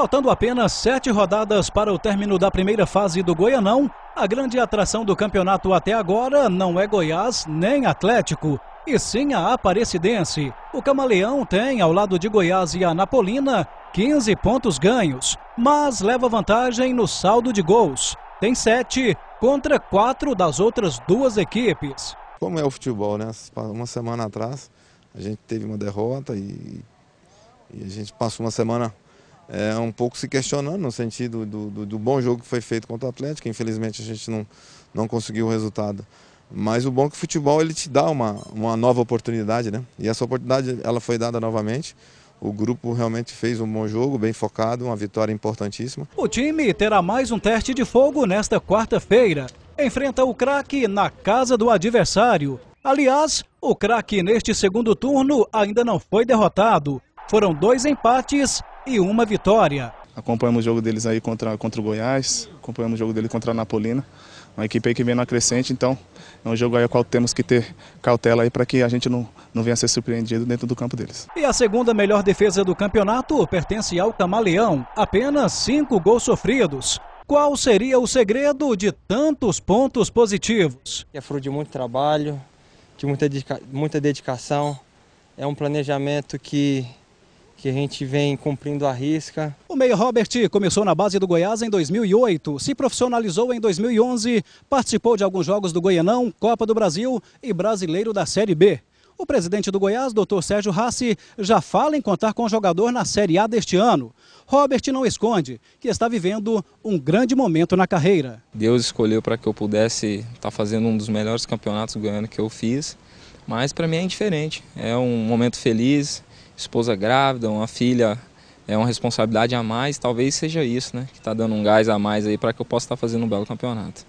Faltando apenas sete rodadas para o término da primeira fase do Goianão, a grande atração do campeonato até agora não é Goiás nem Atlético, e sim a Aparecidense. O Camaleão tem, ao lado de Goiás e Anapolina, 15 pontos ganhos, mas leva vantagem no saldo de gols. Tem sete contra quatro das outras duas equipes. Como é o futebol, né? Uma semana atrás a gente teve uma derrota e, e a gente passou uma semana é, um pouco se questionando no sentido do, do, do, bom jogo que foi feito contra o Atlético. Infelizmente a gente não, não conseguiu o resultado. Mas o bom é que o futebol ele te dá uma, uma nova oportunidade, né? E essa oportunidade ela foi dada novamente. O grupo realmente fez um bom jogo, bem focado, uma vitória importantíssima. O time terá mais um teste de fogo nesta quarta-feira. Enfrenta o craque na casa do adversário. Aliás, o craque neste segundo turno ainda não foi derrotado. Foram dois empates e uma vitória. Acompanhamos o jogo deles aí contra, contra o Goiás, acompanhamos o jogo dele contra a Napolina. Uma equipe aí que vem na crescente, então é um jogo aí ao qual temos que ter cautela aí para que a gente não, não venha a ser surpreendido dentro do campo deles. E a segunda melhor defesa do campeonato pertence ao Camaleão, apenas cinco gols sofridos. Qual seria o segredo de tantos pontos positivos? É fruto de muito trabalho, de muita, dedica muita dedicação, é um planejamento que que a gente vem cumprindo a risca. O meio Robert começou na base do Goiás em 2008, se profissionalizou em 2011, participou de alguns jogos do Goianão, Copa do Brasil e Brasileiro da Série B. O presidente do Goiás, Dr. Sérgio Rassi, já fala em contar com o jogador na Série A deste ano. Robert não esconde que está vivendo um grande momento na carreira. Deus escolheu para que eu pudesse estar tá fazendo um dos melhores campeonatos goianos que eu fiz, mas para mim é indiferente. É um momento feliz, esposa grávida, uma filha, é uma responsabilidade a mais, talvez seja isso, né? Que está dando um gás a mais aí para que eu possa estar tá fazendo um belo campeonato.